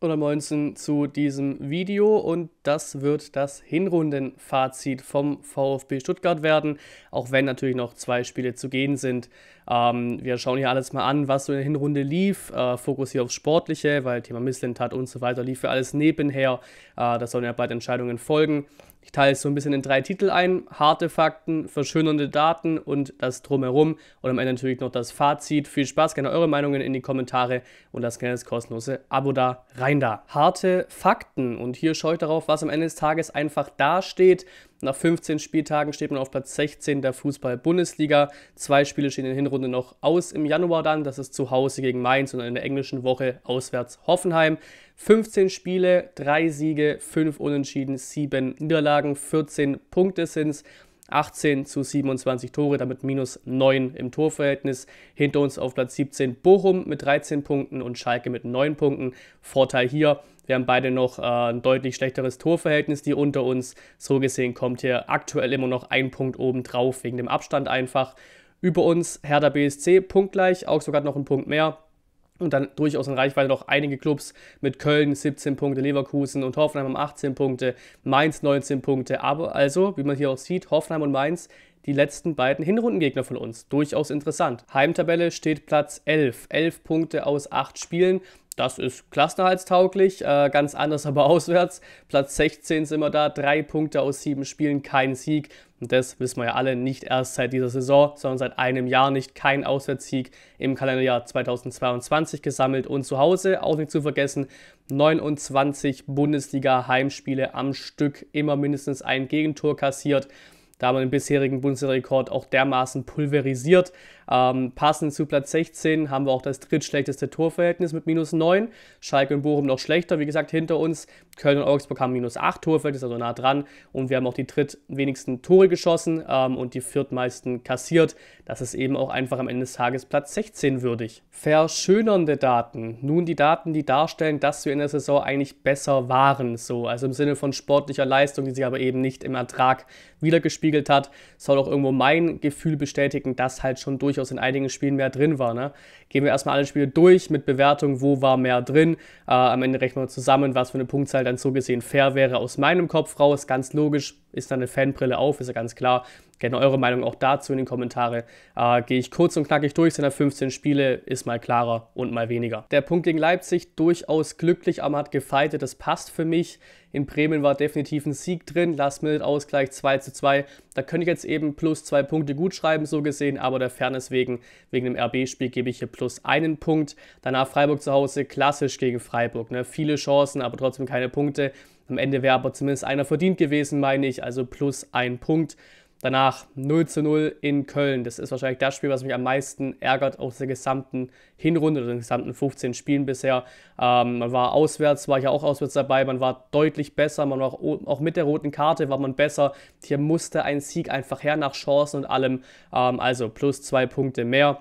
oder 19 zu diesem Video und das wird das Hinrundenfazit vom VfB Stuttgart werden, auch wenn natürlich noch zwei Spiele zu gehen sind. Ähm, wir schauen hier alles mal an, was so in der Hinrunde lief, äh, Fokus hier aufs Sportliche, weil Thema Misslintat und so weiter lief für alles nebenher. Äh, das sollen ja bald Entscheidungen folgen. Ich teile es so ein bisschen in drei Titel ein: harte Fakten, verschönernde Daten und das Drumherum. Und am Ende natürlich noch das Fazit. Viel Spaß, gerne eure Meinungen in die Kommentare und lasst gerne das kostenlose Abo da. Rein da. Harte Fakten. Und hier schaue ich darauf, was am Ende des Tages einfach dasteht nach 15 Spieltagen steht man auf Platz 16 der Fußball-Bundesliga. Zwei Spiele stehen in der Hinrunde noch aus im Januar dann. Das ist zu Hause gegen Mainz und in der englischen Woche auswärts Hoffenheim. 15 Spiele, 3 Siege, 5 Unentschieden, 7 Niederlagen, 14 Punkte sind es. 18 zu 27 Tore, damit minus 9 im Torverhältnis. Hinter uns auf Platz 17 Bochum mit 13 Punkten und Schalke mit 9 Punkten. Vorteil hier, wir haben beide noch äh, ein deutlich schlechteres Torverhältnis, die unter uns. So gesehen kommt hier aktuell immer noch ein Punkt oben drauf, wegen dem Abstand einfach. Über uns Hertha BSC, punktgleich, auch sogar noch ein Punkt mehr. Und dann durchaus in Reichweite noch einige Clubs mit Köln 17 Punkte, Leverkusen und Hoffenheim haben 18 Punkte, Mainz 19 Punkte. Aber also, wie man hier auch sieht, Hoffenheim und Mainz die letzten beiden Hinrundengegner von uns. Durchaus interessant. Heimtabelle steht Platz 11. 11 Punkte aus 8 Spielen das ist klassenerhaltstauglich, äh, ganz anders aber auswärts. Platz 16 sind wir da, drei Punkte aus sieben Spielen, kein Sieg. Und das wissen wir ja alle nicht erst seit dieser Saison, sondern seit einem Jahr nicht. Kein Auswärtssieg im Kalenderjahr 2022 gesammelt und zu Hause, auch nicht zu vergessen, 29 Bundesliga-Heimspiele am Stück, immer mindestens ein Gegentor kassiert. Da haben wir den bisherigen Bundesliga-Rekord auch dermaßen pulverisiert. Ähm, passend zu Platz 16 haben wir auch das drittschlechteste Torverhältnis mit minus 9. Schalke und Bochum noch schlechter. Wie gesagt, hinter uns Köln und Augsburg haben minus 8 Torverhältnis, also nah dran. Und wir haben auch die drittwenigsten Tore geschossen ähm, und die viertmeisten kassiert. Das ist eben auch einfach am Ende des Tages Platz 16 würdig. Verschönernde Daten. Nun die Daten, die darstellen, dass wir in der Saison eigentlich besser waren. So, also im Sinne von sportlicher Leistung, die sich aber eben nicht im Ertrag wiedergespiegelt hat. Soll auch irgendwo mein Gefühl bestätigen, dass halt schon durch durchaus in einigen Spielen mehr drin war. Ne? Gehen wir erstmal alle Spiele durch mit Bewertung, wo war mehr drin. Äh, am Ende rechnen wir zusammen, was für eine Punktzahl dann so gesehen fair wäre aus meinem Kopf raus. Ganz logisch, ist dann eine Fanbrille auf, ist ja ganz klar. Gerne eure Meinung auch dazu in den Kommentaren. Äh, Gehe ich kurz und knackig durch, seiner 15 Spiele ist mal klarer und mal weniger. Der Punkt gegen Leipzig durchaus glücklich, aber hat gefeitet, das passt für mich. In Bremen war definitiv ein Sieg drin, Last-Minute-Ausgleich 2 zu 2. Da könnte ich jetzt eben plus zwei Punkte gut schreiben, so gesehen, aber der Fairness wegen, wegen dem RB-Spiel gebe ich hier plus einen Punkt. Danach Freiburg zu Hause, klassisch gegen Freiburg. Ne? Viele Chancen, aber trotzdem keine Punkte. Am Ende wäre aber zumindest einer verdient gewesen, meine ich, also plus ein Punkt. Danach 0 zu 0 in Köln. Das ist wahrscheinlich das Spiel, was mich am meisten ärgert aus der gesamten Hinrunde, oder den gesamten 15 Spielen bisher. Ähm, man war auswärts, war ich ja auch auswärts dabei. Man war deutlich besser. Man war auch, auch, mit der roten Karte war man besser. Hier musste ein Sieg einfach her nach Chancen und allem. Ähm, also plus zwei Punkte mehr.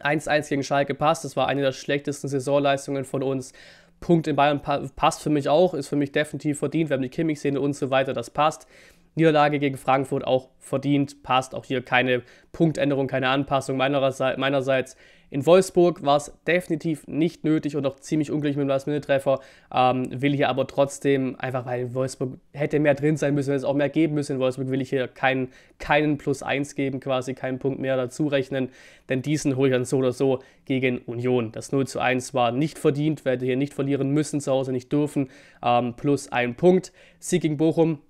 1-1 gegen Schalke passt. Das war eine der schlechtesten Saisonleistungen von uns. Punkt in Bayern passt für mich auch, ist für mich definitiv verdient. Wir haben die Kimmich-Szene und so weiter, das passt. Niederlage gegen Frankfurt auch verdient, passt. Auch hier keine Punktänderung, keine Anpassung meinerseits. In Wolfsburg war es definitiv nicht nötig und auch ziemlich unglücklich mit dem Last-Minute-Treffer. Ähm, will hier aber trotzdem, einfach weil Wolfsburg hätte mehr drin sein müssen, hätte es auch mehr geben müssen. In Wolfsburg will ich hier keinen, keinen Plus 1 geben, quasi keinen Punkt mehr dazu rechnen, denn diesen hole ich dann so oder so gegen Union. Das 0 zu 1 war nicht verdient, werde hier nicht verlieren müssen, zu Hause nicht dürfen. Ähm, plus ein Punkt. Sieg gegen Bochum,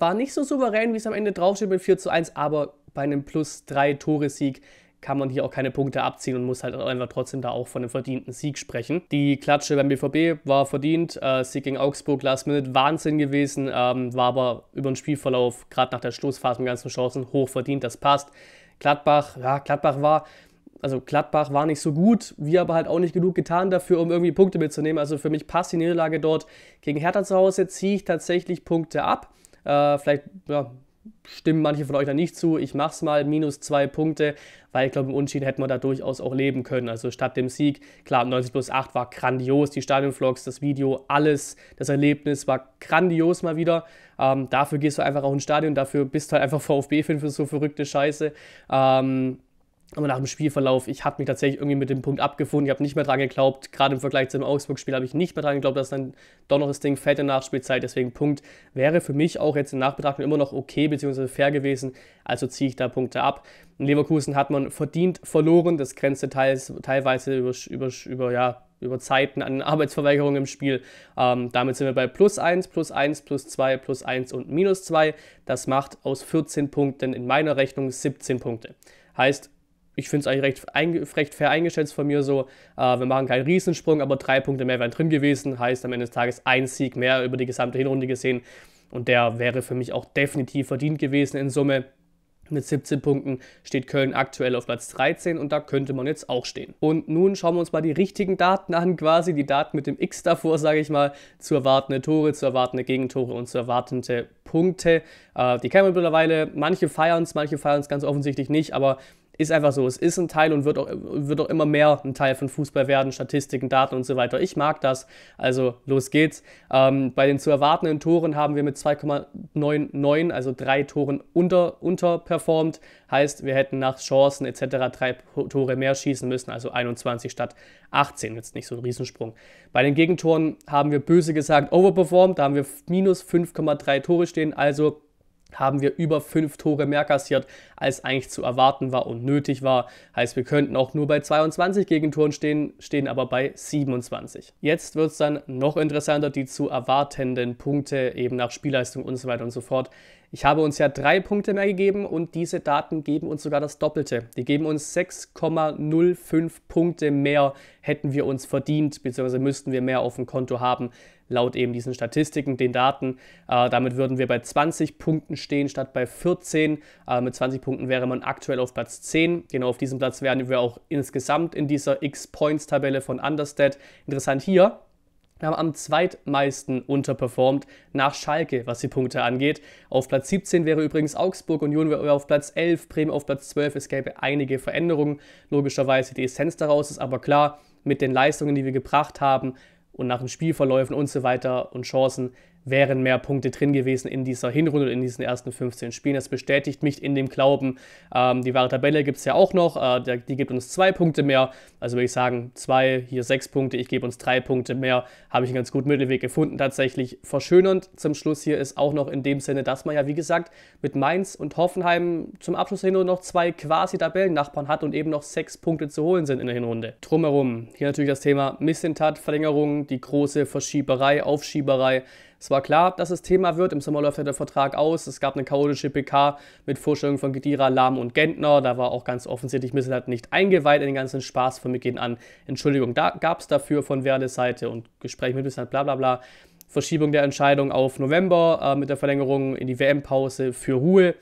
war nicht so souverän, wie es am Ende draufsteht mit 4 zu 1, aber bei einem plus 3 Tore-Sieg kann man hier auch keine Punkte abziehen und muss halt einfach trotzdem da auch von einem verdienten Sieg sprechen. Die Klatsche beim BVB war verdient, äh, Sieg gegen Augsburg, Last Minute, Wahnsinn gewesen, ähm, war aber über den Spielverlauf, gerade nach der Stoßphase mit ganzen Chancen, hoch verdient, das passt. Gladbach, ja, Gladbach war, also Gladbach war nicht so gut, wir aber halt auch nicht genug getan dafür, um irgendwie Punkte mitzunehmen. Also für mich passt die Niederlage dort. Gegen Hertha zu Hause ziehe ich tatsächlich Punkte ab. Äh, vielleicht ja, stimmen manche von euch da nicht zu. Ich mache es mal, minus zwei Punkte, weil ich glaube, im Unentschieden hätten wir da durchaus auch leben können. Also statt dem Sieg, klar, 90 plus 8 war grandios, die Stadionvlogs, das Video, alles, das Erlebnis war grandios mal wieder. Ähm, dafür gehst du einfach auch ins Stadion, dafür bist du halt einfach VfB-Fan für so verrückte Scheiße. Ähm, aber nach dem Spielverlauf, ich habe mich tatsächlich irgendwie mit dem Punkt abgefunden. Ich habe nicht mehr dran geglaubt. Gerade im Vergleich zum Augsburg-Spiel habe ich nicht mehr dran geglaubt, dass dann doch noch das Ding fällt in Nachspielzeit. Deswegen Punkt wäre für mich auch jetzt in Nachbetrachtung immer noch okay bzw. fair gewesen. Also ziehe ich da Punkte ab. In Leverkusen hat man verdient verloren. Das grenzte teils, teilweise über, über, über, ja, über Zeiten an Arbeitsverweigerungen im Spiel. Ähm, damit sind wir bei plus 1, plus 1, plus 2, plus 1 und minus 2. Das macht aus 14 Punkten in meiner Rechnung 17 Punkte. Heißt, ich finde es eigentlich recht, recht, fair eingeschätzt von mir so. Äh, wir machen keinen Riesensprung, aber drei Punkte mehr wären drin gewesen. Heißt am Ende des Tages ein Sieg mehr über die gesamte Hinrunde gesehen. Und der wäre für mich auch definitiv verdient gewesen in Summe. Mit 17 Punkten steht Köln aktuell auf Platz 13 und da könnte man jetzt auch stehen. Und nun schauen wir uns mal die richtigen Daten an, quasi die Daten mit dem X davor, sage ich mal, zu erwartende Tore, zu erwartende Gegentore und zu erwartende Punkte. Äh, die kennen wir mittlerweile, manche feiern es, manche feiern es ganz offensichtlich nicht, aber ist einfach so. Es ist ein Teil und wird auch, wird auch immer mehr ein Teil von Fußball werden, Statistiken, Daten und so weiter. Ich mag das. Also los geht's. Ähm, bei den zu erwartenden Toren haben wir mit 2,99, also drei Toren unter, unterperformt. Heißt, wir hätten nach Chancen etc. drei Tore mehr schießen müssen, also 21 statt 18. Jetzt nicht so ein Riesensprung. Bei den Gegentoren haben wir böse gesagt overperformed. Da haben wir minus 5,3 Tore stehen, also haben wir über fünf Tore mehr kassiert, als eigentlich zu erwarten war und nötig war. Heißt, wir könnten auch nur bei 22 Gegentoren stehen, stehen aber bei 27. Jetzt wird es dann noch interessanter, die zu erwartenden Punkte eben nach Spielleistung und so weiter und so fort. Ich habe uns ja drei Punkte mehr gegeben und diese Daten geben uns sogar das Doppelte. Die geben uns 6,05 Punkte mehr, hätten wir uns verdient, beziehungsweise müssten wir mehr auf dem Konto haben laut eben diesen Statistiken, den Daten. Äh, damit würden wir bei 20 Punkten stehen statt bei 14. Äh, mit 20 Punkten wäre man aktuell auf Platz 10. Genau auf diesem Platz wären wir auch insgesamt in dieser X-Points-Tabelle von Understat. Interessant hier, Wir haben am zweitmeisten unterperformt nach Schalke, was die Punkte angeht. Auf Platz 17 wäre übrigens Augsburg, Union wäre auf Platz 11, Bremen auf Platz 12. Es gäbe einige Veränderungen. Logischerweise die Essenz daraus ist aber klar, mit den Leistungen, die wir gebracht haben, und nach den Spielverläufen und so weiter und Chancen wären mehr Punkte drin gewesen in dieser Hinrunde, in diesen ersten 15 Spielen. Das bestätigt mich in dem Glauben. Ähm, die wahre Tabelle gibt es ja auch noch, äh, die gibt uns zwei Punkte mehr. Also würde ich sagen, zwei, hier sechs Punkte, ich gebe uns drei Punkte mehr. Habe ich einen ganz guten Mittelweg gefunden. Tatsächlich verschönernd zum Schluss hier ist auch noch in dem Sinne, dass man ja, wie gesagt, mit Mainz und Hoffenheim zum Abschluss der Hinrunde noch zwei quasi Tabellennachbarn hat und eben noch sechs Punkte zu holen sind in der Hinrunde. Drumherum, hier natürlich das Thema Missentat, Verlängerung, die große Verschieberei, Aufschieberei. Es war klar, dass es Thema wird. Im Sommer läuft ja der Vertrag aus. Es gab eine chaotische PK mit Vorstellungen von Gedira, Lahm und Gentner. Da war auch ganz offensichtlich Misselat nicht eingeweiht in den ganzen Spaß von mir gehen an. Entschuldigung, da gab es dafür von Werdes Seite und Gespräch mit Misselat, bla bla bla. Verschiebung der Entscheidung auf November äh, mit der Verlängerung in die WM-Pause für Ruhe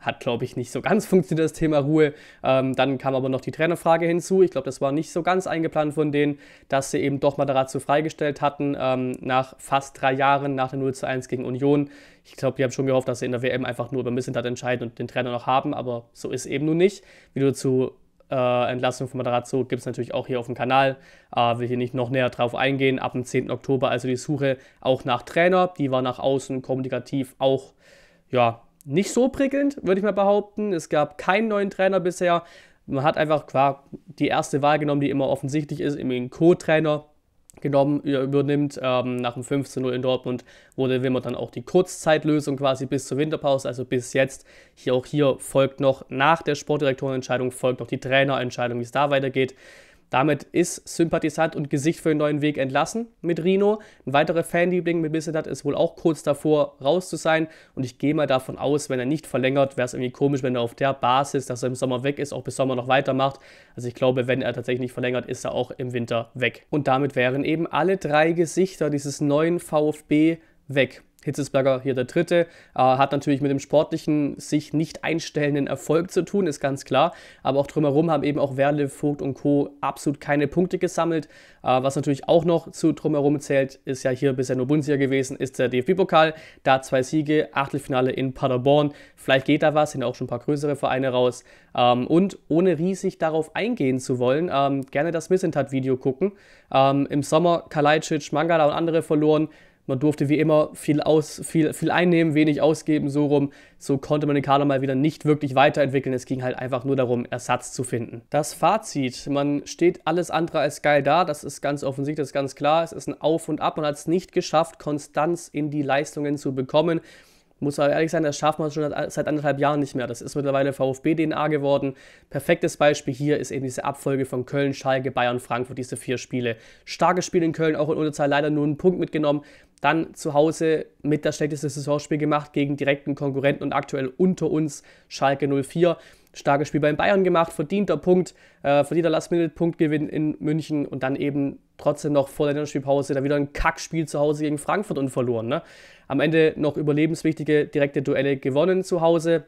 hat, glaube ich, nicht so ganz funktioniert, das Thema Ruhe. Ähm, dann kam aber noch die Trainerfrage hinzu. Ich glaube, das war nicht so ganz eingeplant von denen, dass sie eben doch Matarazzo freigestellt hatten, ähm, nach fast drei Jahren, nach der 0 zu 1 gegen Union. Ich glaube, die haben schon gehofft, dass sie in der WM einfach nur über Missentat entscheiden und den Trainer noch haben, aber so ist eben nun nicht. Wie du zu äh, Entlassung von Madarazzo gibt es natürlich auch hier auf dem Kanal. Äh, will hier nicht noch näher drauf eingehen. Ab dem 10. Oktober also die Suche auch nach Trainer. Die war nach außen kommunikativ auch, ja, nicht so prickelnd, würde ich mal behaupten. Es gab keinen neuen Trainer bisher. Man hat einfach die erste Wahl genommen, die immer offensichtlich ist, eben den Co-Trainer genommen, übernimmt. Ähm, nach dem 15-0 in Dortmund wurde Wimmer dann auch die Kurzzeitlösung quasi bis zur Winterpause, also bis jetzt. Hier auch hier folgt noch nach der Sportdirektorenentscheidung, folgt noch die Trainerentscheidung, wie es da weitergeht. Damit ist Sympathisant und Gesicht für den neuen Weg entlassen mit Rino. Ein weiterer Fanliebling mit Bissetat ist wohl auch kurz davor, raus zu sein. Und ich gehe mal davon aus, wenn er nicht verlängert, wäre es irgendwie komisch, wenn er auf der Basis, dass er im Sommer weg ist, auch bis Sommer noch weitermacht. Also ich glaube, wenn er tatsächlich nicht verlängert, ist er auch im Winter weg. Und damit wären eben alle drei Gesichter dieses neuen VfB weg. Hitzelsberger hier der Dritte, äh, hat natürlich mit dem sportlichen sich nicht einstellenden Erfolg zu tun, ist ganz klar. Aber auch drumherum haben eben auch Werle, Vogt und Co. absolut keine Punkte gesammelt. Äh, was natürlich auch noch zu drumherum zählt, ist ja hier bisher nur Bundesliga gewesen, ist der DFB-Pokal. Da zwei Siege, Achtelfinale in Paderborn. Vielleicht geht da was, sind auch schon ein paar größere Vereine raus. Ähm, und ohne riesig darauf eingehen zu wollen, ähm, gerne das Missentat-Video gucken. Ähm, Im Sommer Kalajdzic, Mangala und andere verloren. Man durfte wie immer viel, aus, viel, viel einnehmen, wenig ausgeben, so rum. So konnte man den Kader mal wieder nicht wirklich weiterentwickeln. Es ging halt einfach nur darum, Ersatz zu finden. Das Fazit, man steht alles andere als geil da. Das ist ganz offensichtlich, das ist ganz klar. Es ist ein Auf und Ab. Man hat es nicht geschafft, Konstanz in die Leistungen zu bekommen muss aber ehrlich sein, das schafft man schon seit anderthalb Jahren nicht mehr. Das ist mittlerweile VfB-DNA geworden. Perfektes Beispiel hier ist eben diese Abfolge von Köln, Schalke, Bayern, Frankfurt, diese vier Spiele. Starkes Spiel in Köln, auch in Unterzahl leider nur einen Punkt mitgenommen. Dann zu Hause mit das schlechteste Saisonspiel gemacht gegen direkten Konkurrenten und aktuell unter uns Schalke 04 starkes Spiel bei Bayern gemacht, verdienter Punkt, äh, verdienter Last-Minute-Punktgewinn in München und dann eben trotzdem noch vor der Länderspielpause dann wieder ein Kackspiel zu Hause gegen Frankfurt und verloren. Ne? Am Ende noch überlebenswichtige direkte Duelle gewonnen zu Hause,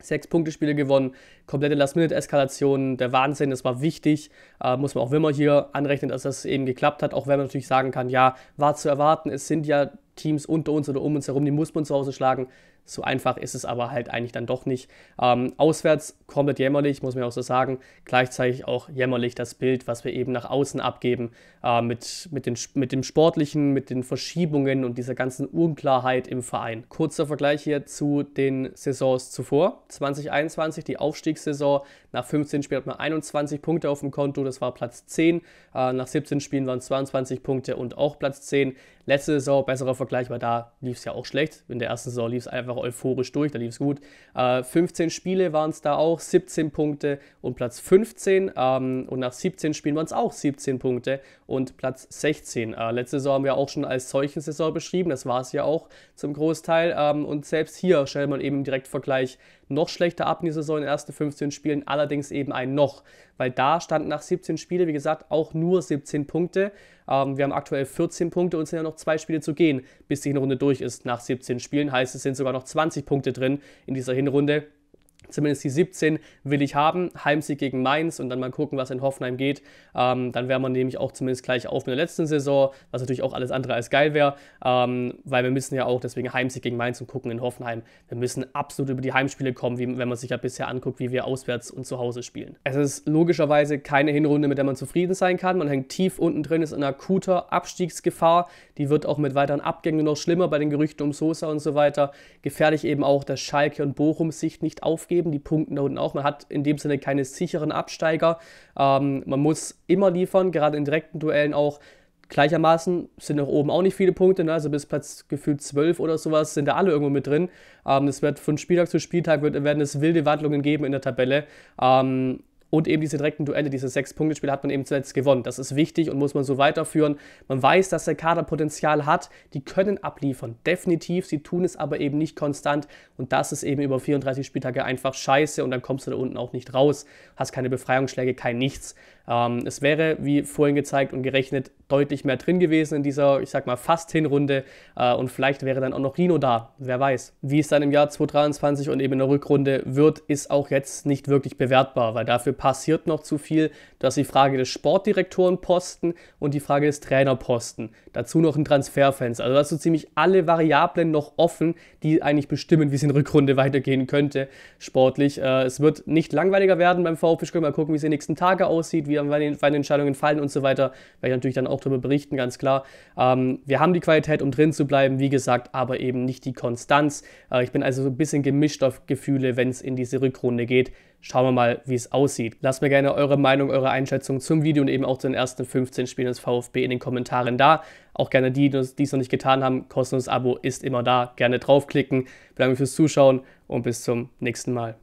sechs Punktespiele gewonnen, komplette Last-Minute-Eskalation, der Wahnsinn, das war wichtig, äh, muss man auch immer hier anrechnen, dass das eben geklappt hat, auch wenn man natürlich sagen kann, ja, war zu erwarten, es sind ja Teams unter uns oder um uns herum, die muss man zu Hause schlagen. So einfach ist es aber halt eigentlich dann doch nicht. Ähm, auswärts komplett jämmerlich, muss man auch so sagen. Gleichzeitig auch jämmerlich das Bild, was wir eben nach außen abgeben, äh, mit, mit, den, mit dem Sportlichen, mit den Verschiebungen und dieser ganzen Unklarheit im Verein. Kurzer Vergleich hier zu den Saisons zuvor. 2021, die Aufstiegssaison, nach 15 Spielen hat man 21 Punkte auf dem Konto, das war Platz 10. Äh, nach 17 Spielen waren es 22 Punkte und auch Platz 10. Letzte Saison, besserer Vergleich, weil da lief es ja auch schlecht. In der ersten Saison lief es einfach euphorisch durch, da lief es gut. 15 äh, Spiele waren es da auch, 17 Punkte und Platz 15. Ähm, und nach 17 Spielen waren es auch 17 Punkte und Platz 16. Äh, letzte Saison haben wir auch schon als solchen Saison beschrieben, das war es ja auch zum Großteil. Ähm, und selbst hier stellt man eben direkt Vergleich noch schlechter ab in die Saison in den ersten 15 Spielen, allerdings eben ein noch, weil da standen nach 17 Spielen, wie gesagt, auch nur 17 Punkte. Ähm, wir haben aktuell 14 Punkte und sind ja noch zwei Spiele zu gehen, bis die Hinrunde durch ist. Nach 17 Spielen heißt es, sind sogar noch 20 Punkte drin in dieser Hinrunde. Zumindest die 17 will ich haben. Heimsieg gegen Mainz und dann mal gucken, was in Hoffenheim geht. Ähm, dann wären wir nämlich auch zumindest gleich auf mit der letzten Saison, was natürlich auch alles andere als geil wäre, ähm, weil wir müssen ja auch deswegen Heimsieg gegen Mainz und gucken in Hoffenheim. Wir müssen absolut über die Heimspiele kommen, wie, wenn man sich ja bisher anguckt, wie wir auswärts und zu Hause spielen. Es ist logischerweise keine Hinrunde, mit der man zufrieden sein kann. Man hängt tief unten drin, ist in akuter Abstiegsgefahr. Die wird auch mit weiteren Abgängen noch schlimmer bei den Gerüchten um Sosa und so weiter. Gefährlich eben auch, dass Schalke und Bochum sich nicht aufgeben eben, die punkten da unten auch. Man hat in dem Sinne keine sicheren Absteiger. Ähm, man muss immer liefern, gerade in direkten Duellen auch. Gleichermaßen sind nach oben auch nicht viele Punkte, ne? also bis Platz gefühlt 12 oder sowas sind da alle irgendwo mit drin. es ähm, wird von Spieltag zu Spieltag wird, werden es wilde Wandlungen geben in der Tabelle. Ähm, und eben diese direkten Duelle, diese sechs punkte spiele hat man eben zuletzt gewonnen. Das ist wichtig und muss man so weiterführen. Man weiß, dass der Kader Potenzial hat, die können abliefern, definitiv, sie tun es aber eben nicht konstant und das ist eben über 34 Spieltage einfach scheiße und dann kommst du da unten auch nicht raus, hast keine Befreiungsschläge, kein nichts. Ähm, es wäre, wie vorhin gezeigt und gerechnet, deutlich mehr drin gewesen in dieser, ich sag mal, fast Hinrunde äh, und vielleicht wäre dann auch noch Rino da, wer weiß. Wie es dann im Jahr 2023 und eben in der Rückrunde wird, ist auch jetzt nicht wirklich bewertbar, weil dafür passiert noch zu viel, Das ist die Frage des Sportdirektorenposten und die Frage des Trainerposten, dazu noch ein Transferfenster, also da hast du ziemlich alle Variablen noch offen, die eigentlich bestimmen, wie es in der Rückrunde weitergehen könnte sportlich. Äh, es wird nicht langweiliger werden beim VfB mal gucken, wie es die nächsten Tage aussieht, wie wie meine Entscheidungen fallen und so weiter, werde ich natürlich dann auch darüber berichten, ganz klar. Ähm, wir haben die Qualität, um drin zu bleiben, wie gesagt, aber eben nicht die Konstanz. Äh, ich bin also so ein bisschen gemischt auf Gefühle, wenn es in diese Rückrunde geht. Schauen wir mal, wie es aussieht. Lasst mir gerne eure Meinung, eure Einschätzung zum Video und eben auch zu den ersten 15 Spielen des VfB in den Kommentaren da. Auch gerne die, die es noch nicht getan haben. Kostenloses Abo ist immer da. Gerne draufklicken. Bedanke mich fürs Zuschauen und bis zum nächsten Mal.